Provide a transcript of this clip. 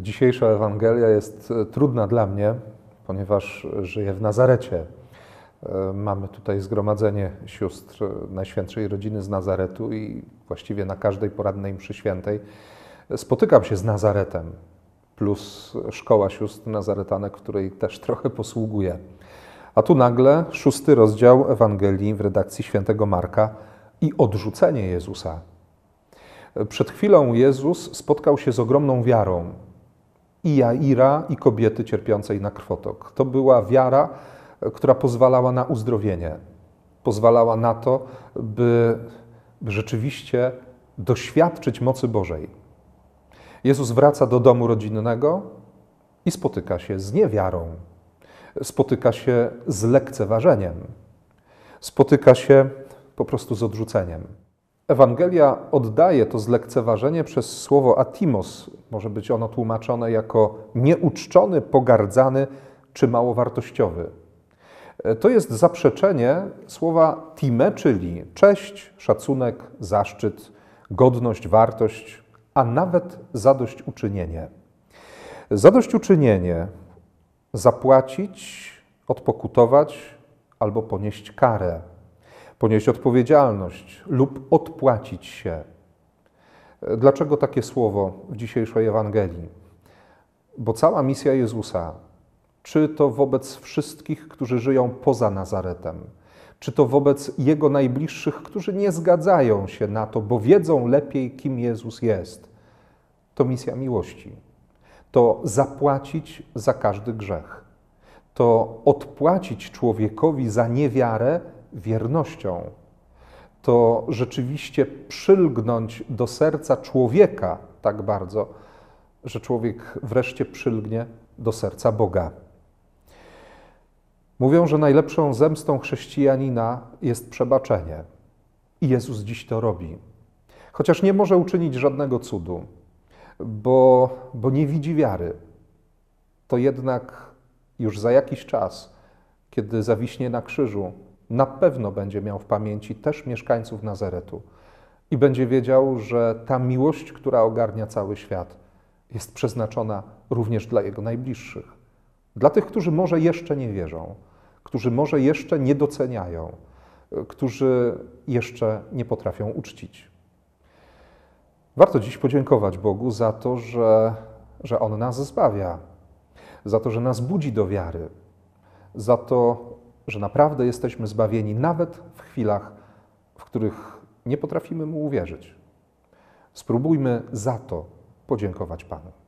Dzisiejsza Ewangelia jest e, trudna dla mnie, ponieważ żyję w Nazarecie. E, mamy tutaj zgromadzenie sióstr Najświętszej Rodziny z Nazaretu i właściwie na każdej poradnej mszy świętej spotykam się z Nazaretem, plus Szkoła Sióstr Nazaretanek, której też trochę posługuję. A tu nagle szósty rozdział Ewangelii w redakcji świętego Marka i odrzucenie Jezusa. E, przed chwilą Jezus spotkał się z ogromną wiarą, i Jaira, i kobiety cierpiącej na krwotok. To była wiara, e, która pozwalała na uzdrowienie, pozwalała na to, by rzeczywiście doświadczyć mocy Bożej. Jezus wraca do domu rodzinnego i spotyka się z niewiarą, spotyka się z lekceważeniem, spotyka się po prostu z odrzuceniem. Ewangelia oddaje to zlekceważenie przez słowo atimos. Może być ono tłumaczone jako nieuczczony, pogardzany czy małowartościowy. E, to jest zaprzeczenie słowa time, czyli cześć, szacunek, zaszczyt, godność, wartość, a nawet zadośćuczynienie. Zadośćuczynienie zapłacić, odpokutować albo ponieść karę ponieść odpowiedzialność lub odpłacić się. Dlaczego takie słowo w dzisiejszej Ewangelii? Bo cała misja Jezusa, czy to wobec wszystkich, którzy żyją poza Nazaretem, czy to wobec Jego najbliższych, którzy nie zgadzają się na to, bo wiedzą lepiej, kim Jezus jest, to misja miłości. To zapłacić za każdy grzech. To odpłacić człowiekowi za niewiarę wiernością, to rzeczywiście przylgnąć do serca człowieka tak bardzo, że człowiek wreszcie przylgnie do serca Boga. Mówią, że najlepszą zemstą chrześcijanina jest przebaczenie. I Jezus dziś to robi. Chociaż nie może uczynić żadnego cudu, bo, bo nie widzi wiary, to jednak już za jakiś czas, kiedy zawiśnie na krzyżu, na pewno będzie miał w pamięci też mieszkańców Nazaretu i będzie wiedział, że ta miłość, która ogarnia cały świat, jest przeznaczona również dla jego najbliższych, dla tych, którzy może jeszcze nie wierzą, którzy może jeszcze nie doceniają, którzy jeszcze nie potrafią uczcić. Warto dziś podziękować Bogu za to, że, że On nas zbawia, za to, że nas budzi do wiary, za to, że naprawdę jesteśmy zbawieni nawet w chwilach, w których nie potrafimy mu uwierzyć. Spróbujmy za to podziękować Panu.